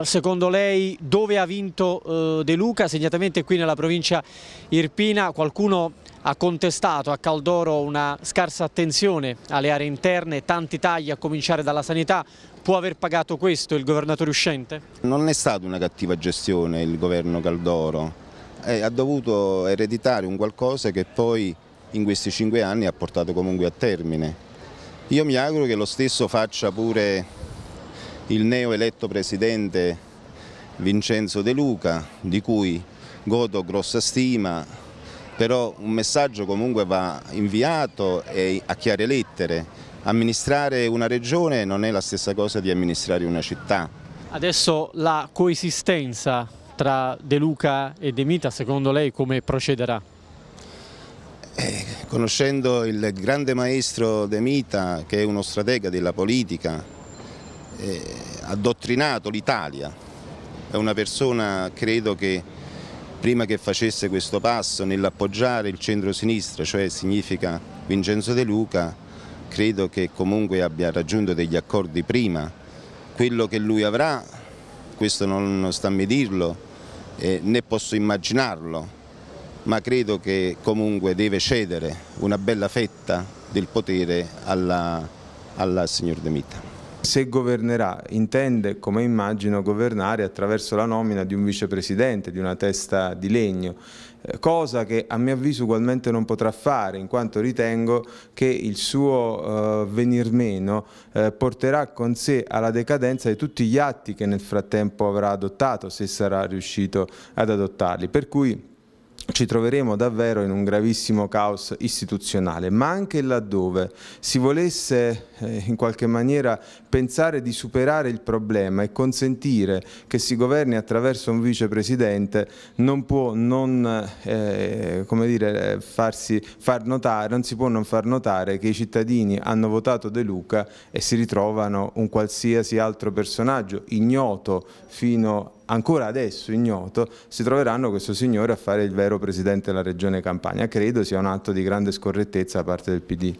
Secondo lei dove ha vinto eh, De Luca? Segnatamente qui nella provincia irpina qualcuno ha contestato a Caldoro una scarsa attenzione alle aree interne, tanti tagli a cominciare dalla sanità. Può aver pagato questo il governatore uscente? Non è stata una cattiva gestione il governo Caldoro, eh, ha dovuto ereditare un qualcosa che poi in questi cinque anni ha portato comunque a termine. Io mi auguro che lo stesso faccia pure il neoeletto presidente Vincenzo De Luca, di cui godo grossa stima, però un messaggio comunque va inviato e a chiare lettere. Amministrare una regione non è la stessa cosa di amministrare una città. Adesso la coesistenza tra De Luca e De Mita, secondo lei come procederà? Eh, conoscendo il grande maestro De Mita, che è uno stratega della politica, eh, ha dottrinato l'Italia. È una persona, credo che prima che facesse questo passo nell'appoggiare il centro-sinistra, cioè significa Vincenzo De Luca, credo che comunque abbia raggiunto degli accordi prima. Quello che lui avrà, questo non sta a me dirlo, eh, né posso immaginarlo, ma credo che comunque deve cedere una bella fetta del potere alla, alla signor De Mita se governerà, intende, come immagino, governare attraverso la nomina di un vicepresidente, di una testa di legno, eh, cosa che a mio avviso ugualmente non potrà fare, in quanto ritengo che il suo eh, venir meno eh, porterà con sé alla decadenza di tutti gli atti che nel frattempo avrà adottato, se sarà riuscito ad adottarli. Per cui ci troveremo davvero in un gravissimo caos istituzionale, ma anche laddove si volesse eh, in qualche maniera pensare di superare il problema e consentire che si governi attraverso un vicepresidente non può non, eh, dire, farsi, far notare, non si può non far notare che i cittadini hanno votato De Luca e si ritrovano un qualsiasi altro personaggio ignoto fino a ancora adesso ignoto, si troveranno questo signore a fare il vero presidente della regione Campania. Credo sia un atto di grande scorrettezza da parte del PD.